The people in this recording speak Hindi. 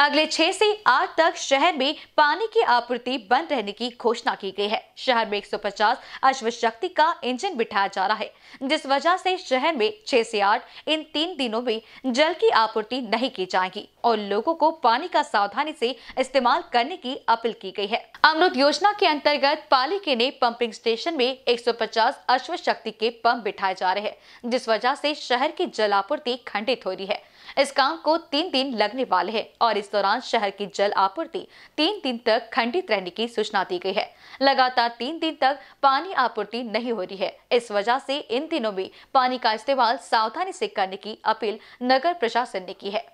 अगले छह से आठ तक शहर में पानी की आपूर्ति बंद रहने की घोषणा की गई है शहर में 150 अश्व शक्ति का इंजन बिठाया जा रहा है जिस वजह से शहर में छह से आठ इन तीन दिनों में जल की आपूर्ति नहीं की जाएगी और लोगों को पानी का सावधानी से इस्तेमाल करने की अपील की गई है अमृत योजना के अंतर्गत पालिके ने पंपिंग स्टेशन में एक अश्व शक्ति के पंप बिठाए जा रहे हैं जिस वजह से शहर की आपूर्ति खंडित हो रही है इस काम को तीन दिन लगने वाले है और इस इस दौरान शहर की जल आपूर्ति तीन दिन तक खंडित रहने की सूचना दी गई है लगातार तीन दिन तक पानी आपूर्ति नहीं हो रही है इस वजह से इन दिनों में पानी का इस्तेमाल सावधानी से करने की अपील नगर प्रशासन ने की है